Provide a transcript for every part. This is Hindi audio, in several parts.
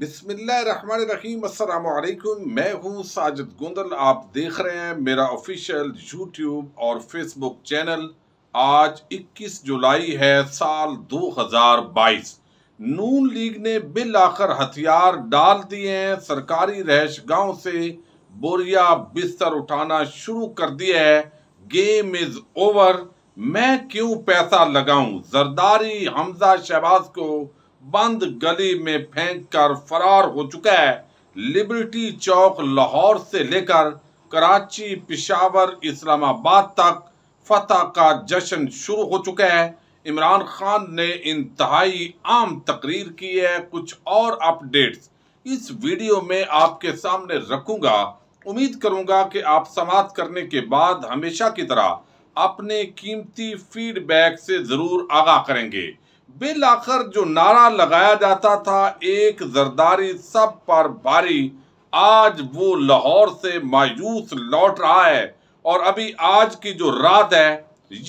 बिसमीम अलैक्म मैं हूं साजिद गुंदल आप देख रहे हैं मेरा ऑफिशियल यूट्यूब और फेसबुक चैनल आज 21 जुलाई है साल 2022 नून लीग ने बिल आखिर हथियार डाल दिए हैं सरकारी रहश गाँव से बोरिया बिस्तर उठाना शुरू कर दिया है गेम इज ओवर मैं क्यों पैसा लगाऊं जरदारी हमजा शहबाज को बंद गली में फेंक कर फरार हो चुका है लिबर्टी चौक लाहौर से लेकर कराची पिशावर इस्लामाबाद तक फतह का जश्न शुरू हो चुका है इमरान खान ने इंतहाई आम तकरीर की है कुछ और अपडेट्स इस वीडियो में आपके सामने रखूंगा उम्मीद करूंगा कि आप समाप्त करने के बाद हमेशा की तरह अपने कीमती फीडबैक से ज़रूर आगाह करेंगे बिलाखर जो नारा लगाया जाता था एक जरदारी सब पर भारी आज वो लाहौर से मायूस लौट रहा है और अभी आज की जो रात है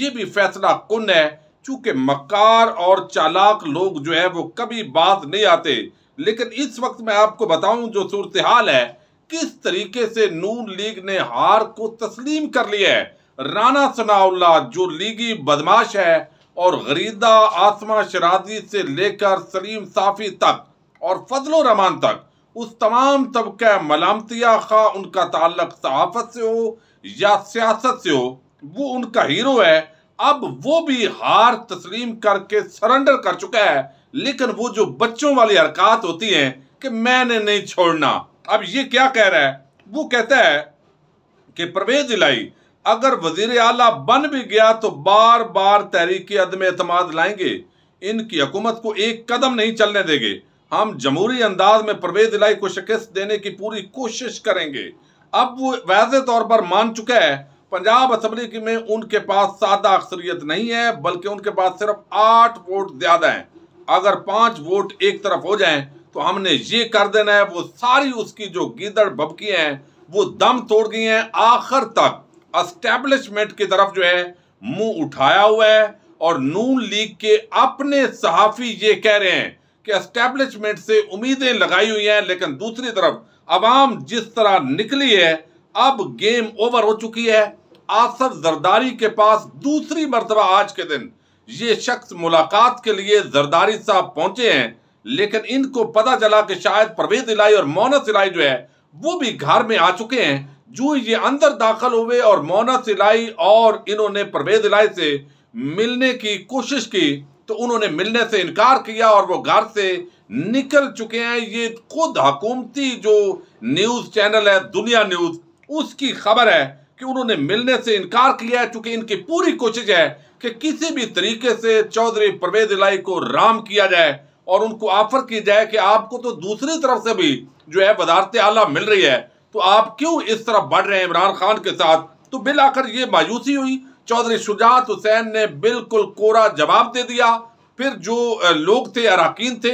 ये भी फैसला कुन है चूंकि मकार और चालाक लोग जो है वो कभी बात नहीं आते लेकिन इस वक्त मैं आपको बताऊं जो सूरत हाल है किस तरीके से नून लीग ने हार को तस्लीम कर लिया है राना सनाउल्ला जो लीगी बदमाश है और गरीदा आसमा शराजी से लेकर सलीम साफ़ी तक और फजल रमान तक उस तमाम तबका मलामतिया खा उनका ताल्लक सहाफत से हो या सियासत से हो वो उनका हीरो है अब वो भी हार तस्लीम करके सरेंडर कर चुका है लेकिन वो जो बच्चों वाली हरकत होती है कि मैंने नहीं छोड़ना अब ये क्या कह रहा है वो कहता है कि प्रवेश इलाई अगर वजीर अला बन भी गया तो बार बार तहरीक अदम अतमाद लाएंगे इनकी हकूमत को एक कदम नहीं चलने देंगे हम जमहूरी अंदाज में प्रवेद इलाई को शिकस्त देने की पूरी कोशिश करेंगे अब वो वाज तौर पर मान चुका है पंजाब असम्बली में उनके पास सादा अक्सरियत नहीं है बल्कि उनके पास सिर्फ आठ वोट ज़्यादा हैं अगर पाँच वोट एक तरफ हो जाएं तो हमने ये कर देना है वो सारी उसकी जो गीदड़ बबकी हैं वो दम तोड़ गई हैं आखिर तक अस्टैब्लिशमेंट की तरफ जो है मुंह उठाया हुआ है और नून लीग के अपने सहाफ़ी ये कह रहे हैं कि अस्टैब्लिशमेंट से उम्मीदें लगाई हुई हैं लेकिन दूसरी तरफ आवाम जिस तरह निकली है अब गेम ओवर हो चुकी है आसफ जरदारी के पास दूसरी मरतबा आज के दिन ये शख्स मुलाकात के लिए जरदारी साहब पहुंचे हैं लेकिन इनको पता चला कि शायद परवेज इलाई और मोनस इलाई जो है वो भी घर में आ चुके हैं जो ये अंदर दाखिल हुए और से लाई और इन्होंने परवेज लाई से मिलने की कोशिश की तो उन्होंने मिलने से इनकार किया और वो घर से निकल चुके हैं ये खुद हकूमती जो न्यूज़ चैनल है दुनिया न्यूज़ उसकी खबर है कि उन्होंने मिलने से इनकार किया है चूंकि इनकी पूरी कोशिश है कि किसी भी तरीके से चौधरी परवेज इलाई को राम किया जाए और उनको ऑफर की जाए कि आपको तो दूसरी तरफ से भी जो है वजारत आला मिल रही है तो आप क्यों इस तरह बढ़ रहे हैं इमरान खान के साथ तो बिल आकर ये मायूसी हुई चौधरी शुजात हुसैन ने बिल्कुल कोरा जवाब दे दिया फिर जो लोग थे अरकान थे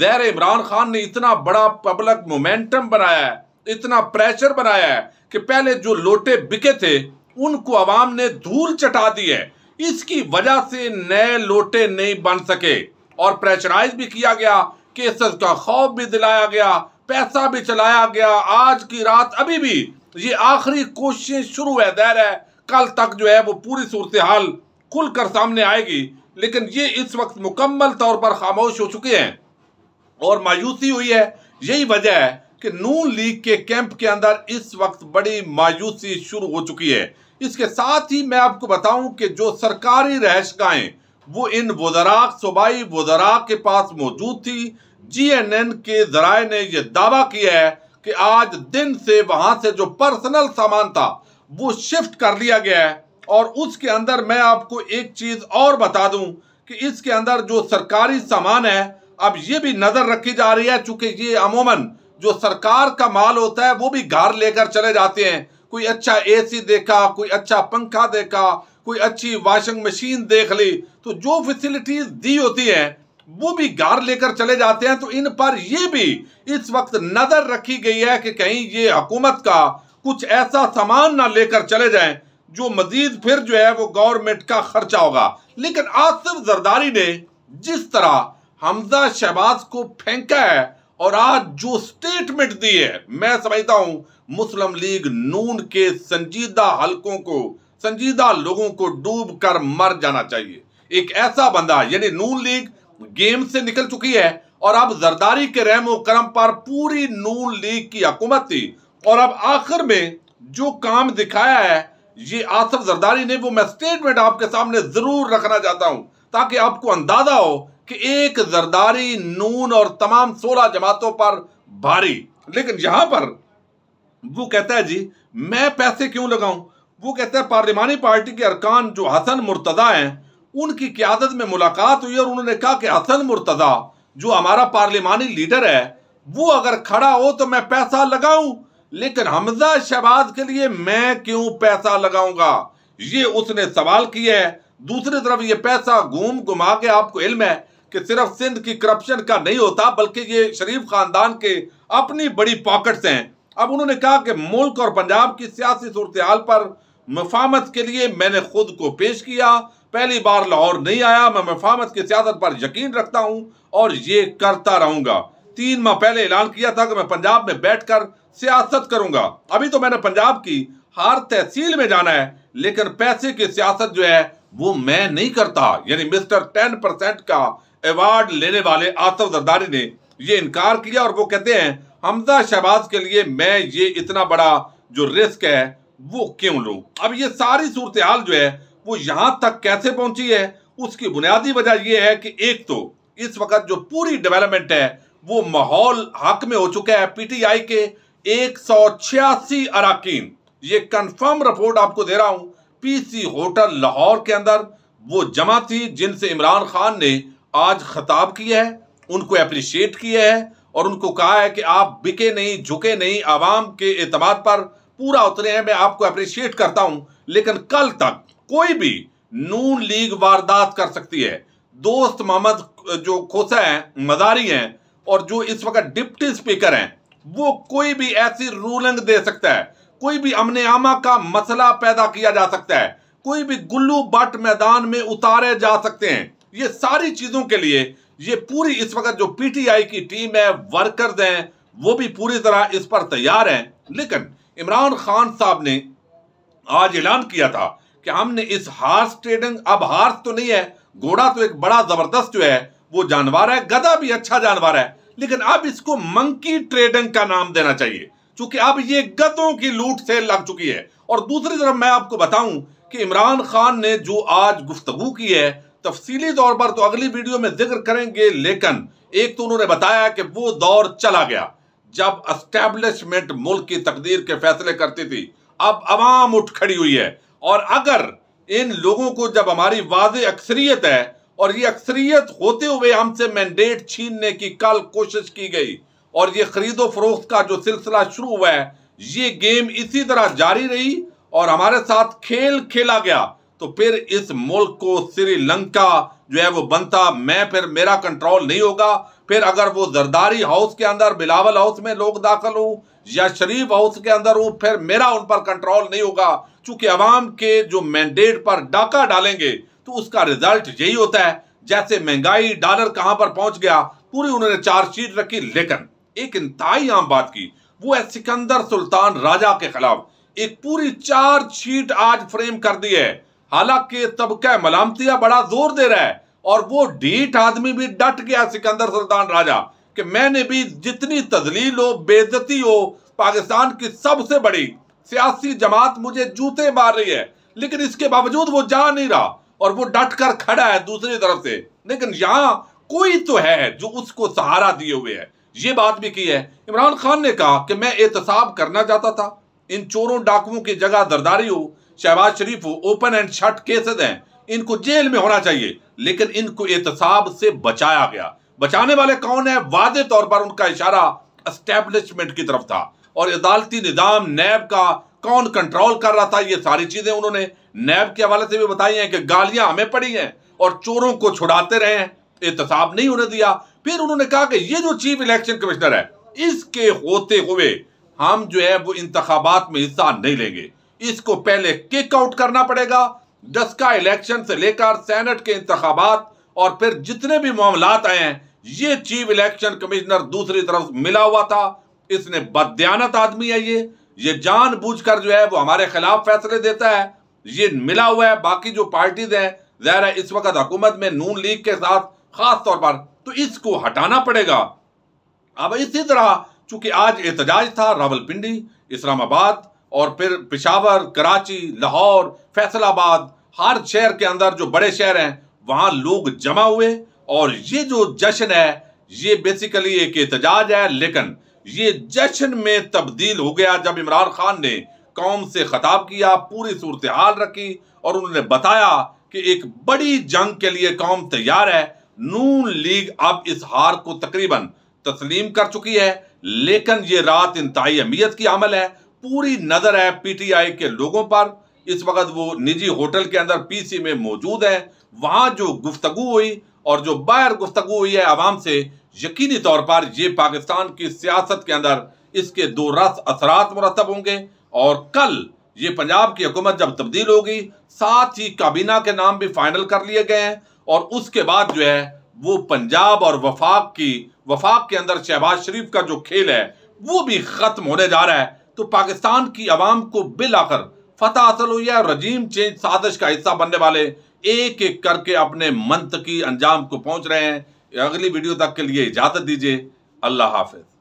जहर इमरान खान ने इतना बड़ा पब्लिक मोमेंटम बनाया है इतना प्रेशर बनाया है कि पहले जो लोटे बिके थे उनको आवाम ने धूल चटा दी है इसकी वजह से नए लोटे नहीं बन सके और प्रेशराइज भी किया गया केसेस का खौफ भी दिलाया गया पैसा भी चलाया गया आज की रात अभी भी ये आखिरी कोशिशें शुरू है दहर है कल तक जो है वो पूरी सूरत हाल खुल कर सामने आएगी लेकिन ये इस वक्त मुकम्मल तौर पर खामोश हो चुके हैं और मायूसी हुई है यही वजह है कि नून लीग के कैंप के अंदर इस वक्त बड़ी मायूसी शुरू हो चुकी है इसके साथ ही मैं आपको बताऊं कि जो सरकारी रहशगाहें वो इन वजरा सूबाई वजरा के पास मौजूद थी जीएनएन के जराये ने यह दावा किया है कि आज दिन से वहां से जो पर्सनल सामान था वो शिफ्ट कर लिया गया है और उसके अंदर मैं आपको एक चीज और बता दूं कि इसके अंदर जो सरकारी सामान है अब ये भी नजर रखी जा रही है चूंकि ये अमूमन जो सरकार का माल होता है वो भी घर लेकर चले जाते हैं कोई अच्छा एसी देखा कोई अच्छा पंखा देखा कोई अच्छी वॉशिंग मशीन देख ली तो जो फैसिलिटीज दी होती है वो भी गार लेकर चले जाते हैं तो इन पर यह भी इस वक्त नजर रखी गई है कि कहीं ये हकूमत का कुछ ऐसा सामान ना लेकर चले जाए जो मजीद फिर जो है वो गवर्नमेंट का खर्चा होगा लेकिन आसिफ जरदारी ने जिस तरह हमजा शहबाज को फेंका है और आज जो स्टेटमेंट दी है मैं समझता हूं मुस्लिम लीग नून के संजीदा हलकों को संजीदा लोगों को डूब कर मर जाना चाहिए एक ऐसा बंदा यानी नून लीग गेम से निकल चुकी है और अब जरदारी के रहमो करम पर पूरी नून लीग की हकूमत थी और अब आखिर में जो काम दिखाया है ये आसफ जरदारी ने वो मैं स्टेटमेंट आपके सामने जरूर रखना चाहता हूं ताकि आपको अंदाजा हो कि एक जरदारी नून और तमाम सोलह जमातों पर भारी लेकिन यहां पर वो कहता है जी मैं पैसे क्यों लगाऊं वो कहता है पार्लिमानी पार्टी के अरकान जो हसन मुर्तदा हैं उनकी क्यादत में मुलाकात हुई और उन्होंने कहा कि हसन मुर्तज़ा जो हमारा पार्लियामानी लीडर है वो अगर खड़ा हो तो मैं पैसा लगाऊं लेकिन हमजा शहबाज के लिए मैं क्यों पैसा लगाऊंगा ये उसने सवाल किया है दूसरी तरफ ये पैसा घूम घुमा के आपको इल्म है कि सिर्फ सिंध की करप्शन का नहीं होता बल्कि ये शरीफ खानदान के अपनी बड़ी पॉकेट्स हैं अब उन्होंने कहा कि मुल्क और पंजाब की सियासी सूरत हाल पर मफामत के लिए मैंने खुद को पेश किया पहली बार लाहौर नहीं आया मैं मफामत की सियासत पर यकीन रखता हूँ और ये करता रहूंगा तीन माह पहले ऐलान किया था कि मैं पंजाब में कर सियासत करूंगा अभी तो मैंने पंजाब की हर तहसील में जाना है लेकिन पैसे की सियासत जो है वो मैं नहीं करता यानी मिस्टर टेन परसेंट का अवार्ड लेने वाले आसफ जरदारी ने ये इनकार किया और वो कहते हैं हमजा शहबाज के लिए मैं ये इतना बड़ा जो रिस्क है वो क्यों लूं अब ये सारी सूरत हाल जो है वो यहां तक कैसे पहुंची है उसकी बुनियादी वजह यह है कि एक तो इस वक्त जो पूरी डेवलपमेंट है वो माहौल हक में हो चुका है पीटीआई के एक सौ छियासी अरकान ये कंफर्म रिपोर्ट आपको दे रहा हूं पीसी होटल लाहौर के अंदर वो जमा थी जिनसे इमरान खान ने आज खताब किया है उनको अप्रिशिएट किया है और उनको कहा है कि आप बिके नहीं झुके नहीं आवाम के अतमाद पर पूरा उतरे हैं मैं आपको अप्रिशिएट करता हूं लेकिन कल तक कोई भी नून लीग वारदात कर सकती है दोस्त मोहम्मद जो खोसा है मदारी हैं और जो इस वक्त डिप्टी स्पीकर हैं वो कोई भी ऐसी रूलिंग दे सकता है कोई भी अमन आमा का मसला पैदा किया जा सकता है कोई भी गुल्लू बट मैदान में उतारे जा सकते हैं ये सारी चीज़ों के लिए ये पूरी इस वक्त जो पीटीआई की टीम है वर्कर्स हैं वो भी पूरी तरह इस पर तैयार हैं लेकिन इमरान खान साहब ने आज ऐलान किया था कि हमने इस हार्स ट्रेडिंग अब हार्स तो नहीं है घोड़ा तो एक बड़ा जबरदस्त जो है वो जानवर है गधा भी अच्छा जानवर है लेकिन अब इसको मंकी ट्रेडिंग का नाम देना चाहिए क्योंकि अब ये गधों की लूट से लग चुकी है और दूसरी तरफ मैं आपको बताऊं कि इमरान खान ने जो आज गुफ्तगु की है तफसीली तौर पर तो अगली वीडियो में जिक्र करेंगे लेकिन एक तो उन्होंने बताया कि वो दौर चला गया जब अस्टैब्लिशमेंट मुल्क की तकदीर के फैसले करती थी अब आवाम उठ खड़ी हुई है और अगर इन लोगों को जब हमारी वाज अक्सरियत है और ये अक्सरियत होते हुए हमसे मैंडेट छीनने की कल कोशिश की गई और ये खरीदो फरोख्त का जो सिलसिला शुरू हुआ है ये गेम इसी तरह जारी रही और हमारे साथ खेल खेला गया तो फिर इस मुल्क को श्रीलंका जो है वो बनता मैं फिर मेरा कंट्रोल नहीं होगा फिर अगर वो जरदारी हाउस के अंदर बिलावल हाउस में लोग दाखिल हूँ या शरीफ हाउस के अंदर हूं फिर मेरा उन पर कंट्रोल नहीं होगा चूंकि अवाम के जो मैंडेट पर डाका डालेंगे तो उसका रिजल्ट यही होता है जैसे महंगाई डॉलर कहां पर पहुंच गया पूरी उन्होंने चार्जशीट रखी लेकिन एक इंतहाई आम बात की वो है सिकंदर सुल्तान राजा के खिलाफ एक पूरी चार्जशीट आज फ्रेम कर दी है हालांकि तबका मलामतिया बड़ा जोर दे रहा है और वो डीट आदमी भी डट गया सिकंदर सुल्तान राजा कि मैंने भी जितनी तजलील हो बेजती हो पाकिस्तान की सबसे बड़ी सियासी जमात मुझे जूते मार रही है लेकिन इसके बावजूद वो जा नहीं रहा और वो डट कर खड़ा है दूसरी तरफ से लेकिन यहाँ कोई तो है जो उसको सहारा दिए हुए है ये बात भी की है इमरान खान ने कहा कि मैं एहतसाब करना चाहता था इन चोरों डाकुओं की जगह दरदारी हो शहबाज शरीफ हो ओपन एंड शट केसेस हैं इनको जेल में होना चाहिए लेकिन इनको एहतसाब से बचाया गया बचाने वाले कौन है वादे तौर पर उनका इशारा एस्टेब्लिशमेंट की तरफ था और अदालती निज़ाम नैब का कौन कंट्रोल कर रहा था ये सारी चीज़ें उन्होंने नैब के हवाले से भी बताई हैं कि गालियां हमें पड़ी हैं और चोरों को छुड़ाते रहे हैं एहतसाब नहीं होने दिया फिर उन्होंने कहा कि ये जो चीफ इलेक्शन कमिश्नर है इसके होते हुए हम जो है वो इंतबात में हिस्सा नहीं लेंगे इसको पहले किक आउट करना पड़ेगा जसका इलेक्शन से लेकर सेनेट के इंतबात और फिर जितने भी मामला आए हैं ये चीफ इलेक्शन कमिश्नर दूसरी तरफ मिला हुआ था इसने बदयानत आदमी है ये ये जानबूझकर जो है वो हमारे खिलाफ फैसले देता है ये मिला हुआ है बाकी जो पार्टीज हैं जहरा इस वक्त हुकूमत में नून लीग के साथ खास तौर पर तो इसको हटाना पड़ेगा अब इसी तरह चूंकि आज एहतजाज था रावलपिंडी इस्लामाबाद और फिर पिशावर कराची लाहौर फैसलाबाद हर शहर के अंदर जो बड़े शहर हैं वहां लोग जमा हुए और ये जो जश्न है ये बेसिकली एक एहतजाज है लेकिन ये जश्न में तब्दील हो गया जब इमरान खान ने कौम से खताब किया पूरी सूरत हाल रखी और उन्होंने बताया कि एक बड़ी जंग के लिए कौम तैयार है नून लीग अब इस हार को तकरीबन तस्लीम कर चुकी है लेकिन ये रात इंतहाई अहमियत की अमल है पूरी नज़र है पीटीआई के लोगों पर इस वक्त वो निजी होटल के अंदर पीसी में मौजूद है वहाँ जो गुफ्तु हुई और जो बाहर गुफ्तु हुई है आवाम से यकीनी तौर पर ये पाकिस्तान की सियासत के अंदर इसके दो रस असरात मुरतब होंगे और कल ये पंजाब की हुकूमत जब तब्दील होगी साथ ही काबीना के नाम भी फाइनल कर लिए गए हैं और उसके बाद जो है वो पंजाब और वफाक की वफाक के अंदर शहबाज शरीफ का जो खेल है वो भी ख़त्म होने जा रहा है तो पाकिस्तान की आवाम को बिल आकर फतेह हासिल हुई है और रजीम चेंज साजिश का हिस्सा बनने वाले एक एक करके अपने मंत्र की अंजाम को पहुंच रहे हैं अगली वीडियो तक के लिए इजाजत दीजिए अल्लाह हाफिज